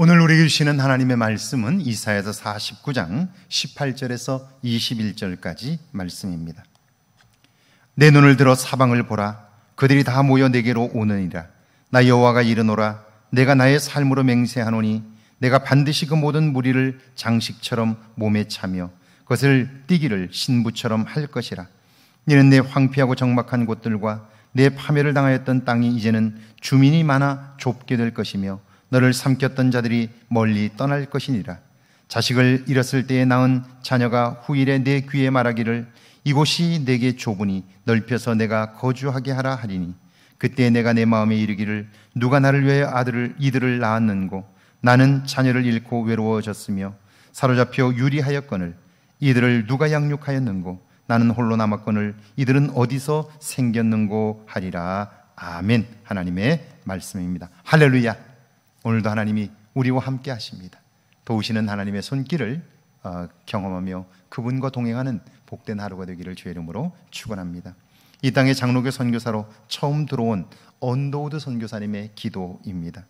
오늘 우리에게 주시는 하나님의 말씀은 이사에서 49장 18절에서 21절까지 말씀입니다. 내 눈을 들어 사방을 보라. 그들이 다 모여 내게로 오느니라. 나 여호와가 이르노라. 내가 나의 삶으로 맹세하노니 내가 반드시 그 모든 무리를 장식처럼 몸에 차며 그것을 띠기를 신부처럼 할 것이라. 이는 내 황폐하고 적막한 곳들과 내 파멸을 당하였던 땅이 이제는 주민이 많아 좁게 될 것이며 너를 삼켰던 자들이 멀리 떠날 것이니라. 자식을 잃었을 때에 낳은 자녀가 후일에 내 귀에 말하기를 이곳이 내게 좁으니 넓혀서 내가 거주하게 하라 하리니 그때 내가 내 마음에 이르기를 누가 나를 위해 아들을 이들을 낳았는고 나는 자녀를 잃고 외로워졌으며 사로잡혀 유리하였거늘 이들을 누가 양육하였는고 나는 홀로 남았거늘 이들은 어디서 생겼는고 하리라 아멘 하나님의 말씀입니다 할렐루야 오늘도 하나님이 우리와 함께 하십니다. 도우시는 하나님의 손길을 어, 경험하며 그분과 동행하는 복된 하루가 되기를 주의 이름으로 축원합니다. 이 땅의 장로교 선교사로 처음 들어온 언더우드 선교사님의 기도입니다.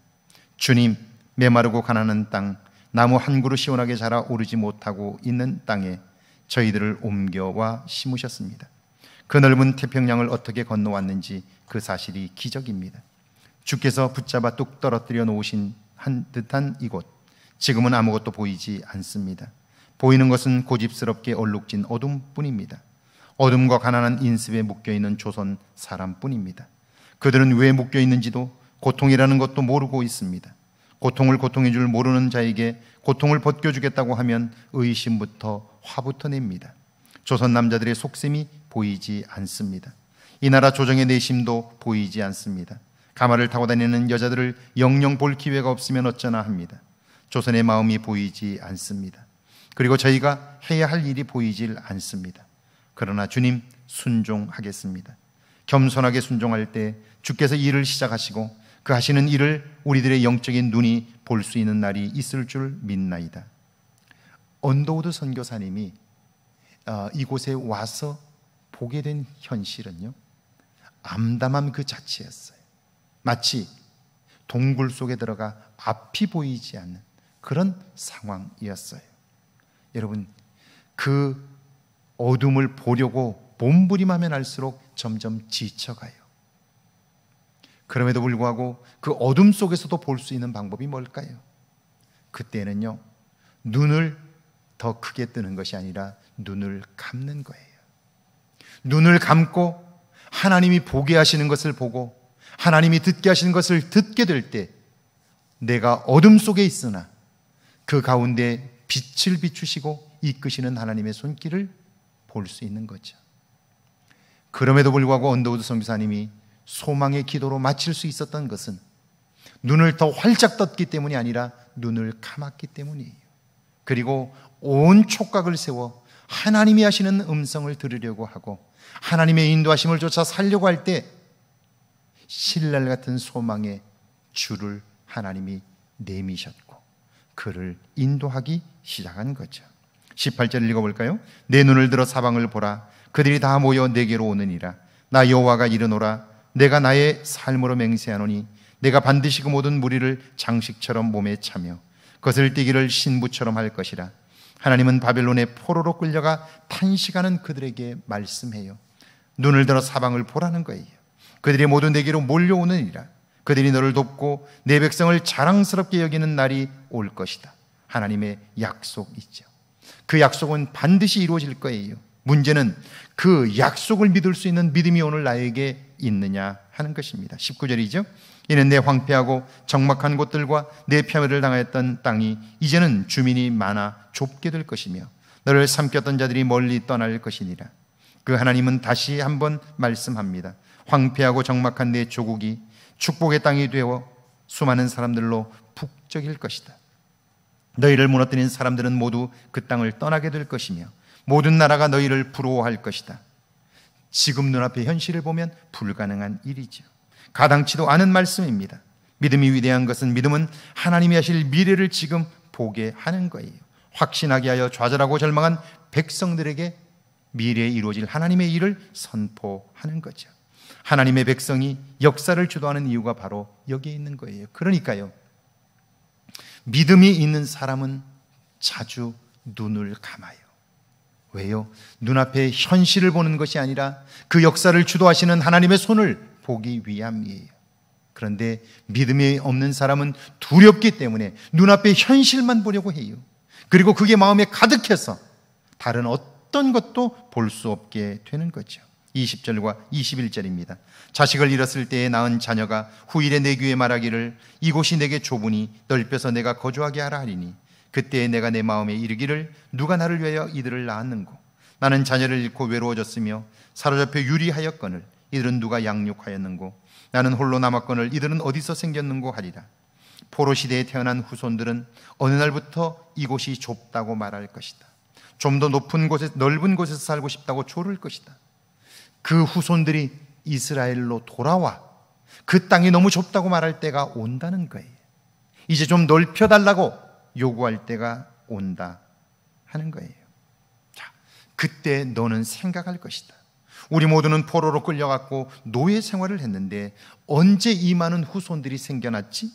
주님, 메마르고 가난한 땅, 나무 한 그루 시원하게 자라 오르지 못하고 있는 땅에 저희들을 옮겨와 심으셨습니다. 그 넓은 태평양을 어떻게 건너왔는지 그 사실이 기적입니다. 주께서 붙잡아 뚝 떨어뜨려 놓으신 한 듯한 이곳. 지금은 아무것도 보이지 않습니다. 보이는 것은 고집스럽게 얼룩진 어둠뿐입니다. 어둠과 가난한 인습에 묶여 있는 조선 사람뿐입니다. 그들은 왜 묶여 있는지도 고통이라는 것도 모르고 있습니다. 고통을 고통해줄 모르는 자에게 고통을 벗겨주겠다고 하면 의심부터 화부터 냅니다. 조선 남자들의 속셈이 보이지 않습니다. 이 나라 조정의 내심도 보이지 않습니다. 가마를 타고 다니는 여자들을 영영 볼 기회가 없으면 어쩌나 합니다. 조선의 마음이 보이지 않습니다. 그리고 저희가 해야 할 일이 보이질 않습니다. 그러나 주님 순종하겠습니다. 겸손하게 순종할 때 주께서 일을 시작하시고 그 하시는 일을 우리들의 영적인 눈이 볼 수 있는 날이 있을 줄 믿나이다. 언더우드 선교사님이 어, 이곳에 와서 보게 된 현실은요, 암담함 그 자체였어요. 마치 동굴 속에 들어가 앞이 보이지 않는 그런 상황이었어요. 여러분, 그 어둠을 보려고 몸부림하면 알수록 점점 지쳐가요. 그럼에도 불구하고 그 어둠 속에서도 볼 수 있는 방법이 뭘까요? 그때는요, 눈을 더 크게 뜨는 것이 아니라 눈을 감는 거예요. 눈을 감고 하나님이 보게 하시는 것을 보고 하나님이 듣게 하시는 것을 듣게 될 때 내가 어둠 속에 있으나 그 가운데 빛을 비추시고 이끄시는 하나님의 손길을 볼 수 있는 거죠. 그럼에도 불구하고 언더우드 선교사님이 소망의 기도로 마칠 수 있었던 것은 눈을 더 활짝 떴기 때문이 아니라 눈을 감았기 때문이에요. 그리고 온 촉각을 세워 하나님이 하시는 음성을 들으려고 하고 하나님의 인도하심을 쫓아 살려고 할때 신랄 같은 소망의 줄을 하나님이 내미셨고 그를 인도하기 시작한 거죠. 18절을 읽어볼까요? 내 눈을 들어 사방을 보라. 그들이 다 모여 내게로 오느니라. 나 여호와가 이르노라. 내가 나의 삶으로 맹세하노니 내가 반드시 그 모든 무리를 장식처럼 몸에 차며 그것을 띠기를 신부처럼 할 것이라. 하나님은 바벨론의 포로로 끌려가 탄식하는 그들에게 말씀해요. 눈을 들어 사방을 보라는 거예요. 그들이 모두 내게로 몰려오느니라. 그들이 너를 돕고 내 백성을 자랑스럽게 여기는 날이 올 것이다. 하나님의 약속이죠. 그 약속은 반드시 이루어질 거예요. 문제는 그 약속을 믿을 수 있는 믿음이 오늘 나에게 있느냐 하는 것입니다. 19절이죠. 이는 내 황폐하고 적막한 곳들과 내 폄훼를 당하였던 땅이 이제는 주민이 많아 좁게 될 것이며 너를 삼켰던 자들이 멀리 떠날 것이니라. 그 하나님은 다시 한번 말씀합니다. 황폐하고 적막한 내 조국이 축복의 땅이 되어 수많은 사람들로 북적일 것이다. 너희를 무너뜨린 사람들은 모두 그 땅을 떠나게 될 것이며 모든 나라가 너희를 부러워할 것이다. 지금 눈앞의 현실을 보면 불가능한 일이죠. 가당치도 않은 말씀입니다. 믿음이 위대한 것은 믿음은 하나님이 하실 미래를 지금 보게 하는 거예요. 확신하게 하여 좌절하고 절망한 백성들에게 미래에 이루어질 하나님의 일을 선포하는 거죠. 하나님의 백성이 역사를 주도하는 이유가 바로 여기에 있는 거예요. 그러니까요. 믿음이 있는 사람은 자주 눈을 감아요. 왜요? 눈앞에 현실을 보는 것이 아니라 그 역사를 주도하시는 하나님의 손을 보기 위함이에요. 그런데 믿음이 없는 사람은 두렵기 때문에 눈앞에 현실만 보려고 해요. 그리고 그게 마음에 가득해서 다른 어떤 것도 볼 수 없게 되는 거죠. 20절과 21절입니다. 자식을 잃었을 때에 낳은 자녀가 후일에 내 귀에 말하기를 이곳이 내게 좁으니 넓혀서 내가 거주하게 하라 하리니 그때에 내가 내 마음에 이르기를 누가 나를 위하여 이들을 낳았는고 나는 자녀를 잃고 외로워졌으며 사로잡혀 유리하였거늘 이들은 누가 양육하였는고 나는 홀로 남았거늘 이들은 어디서 생겼는고 하리라 포로 시대에 태어난 후손들은 어느 날부터 이곳이 좁다고 말할 것이다 좀 더 높은 곳에 넓은 곳에서 살고 싶다고 조를 것이다 그 후손들이 이스라엘로 돌아와 그 땅이 너무 좁다고 말할 때가 온다는 거예요. 이제 좀 넓혀달라고 요구할 때가 온다 하는 거예요. 자, 그때 너는 생각할 것이다. 우리 모두는 포로로 끌려갔고 노예 생활을 했는데 언제 이 많은 후손들이 생겨났지?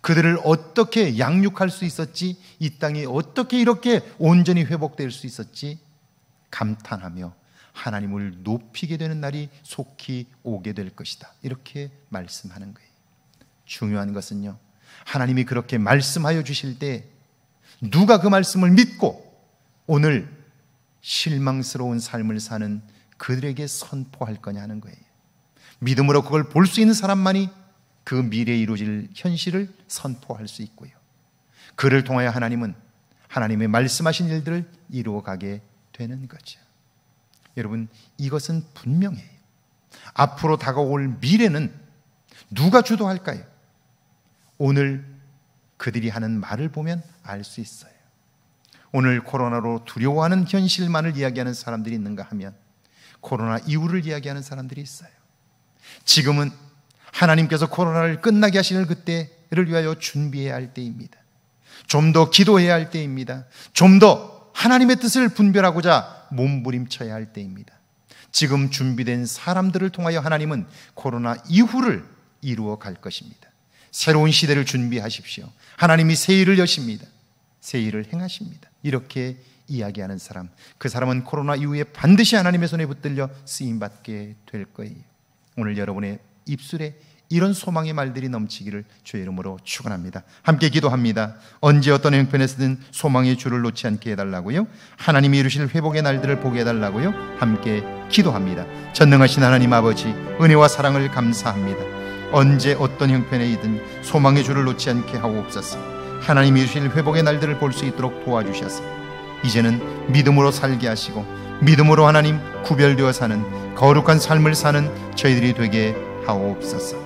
그들을 어떻게 양육할 수 있었지? 이 땅이 어떻게 이렇게 온전히 회복될 수 있었지? 감탄하며 하나님을 높이게 되는 날이 속히 오게 될 것이다. 이렇게 말씀하는 거예요. 중요한 것은요. 하나님이 그렇게 말씀하여 주실 때 누가 그 말씀을 믿고 오늘 실망스러운 삶을 사는 그들에게 선포할 거냐 하는 거예요. 믿음으로 그걸 볼 수 있는 사람만이 그 미래에 이루어질 현실을 선포할 수 있고요. 그를 통하여 하나님은 하나님의 말씀하신 일들을 이루어가게 되는 거죠. 여러분, 이것은 분명해요. 앞으로 다가올 미래는 누가 주도할까요? 오늘 그들이 하는 말을 보면 알 수 있어요. 오늘 코로나로 두려워하는 현실만을 이야기하는 사람들이 있는가 하면 코로나 이후를 이야기하는 사람들이 있어요. 지금은 하나님께서 코로나를 끝나게 하시는 그때를 위하여 준비해야 할 때입니다. 좀 더 기도해야 할 때입니다. 좀더 하나님의 뜻을 분별하고자 몸부림쳐야 할 때입니다. 지금 준비된 사람들을 통하여 하나님은 코로나 이후를 이루어 갈 것입니다. 새로운 시대를 준비하십시오. 하나님이 새 일을 여십니다. 새 일을 행하십니다. 이렇게 이야기하는 사람, 그 사람은 코로나 이후에 반드시 하나님의 손에 붙들려 쓰임 받게 될 거예요. 오늘 여러분의 입술에 이런 소망의 말들이 넘치기를 주의 이름으로 축원합니다. 함께 기도합니다. 언제 어떤 형편에서든 소망의 줄을 놓지 않게 해달라고요. 하나님이 이루실 회복의 날들을 보게 해달라고요. 함께 기도합니다. 전능하신 하나님 아버지 은혜와 사랑을 감사합니다. 언제 어떤 형편에이든 소망의 줄을 놓지 않게 하옵소서. 하나님이 이루실 회복의 날들을 볼 수 있도록 도와주셔서 이제는 믿음으로 살게 하시고 믿음으로 하나님 구별되어 사는 거룩한 삶을 사는 저희들이 되게 하옵소서.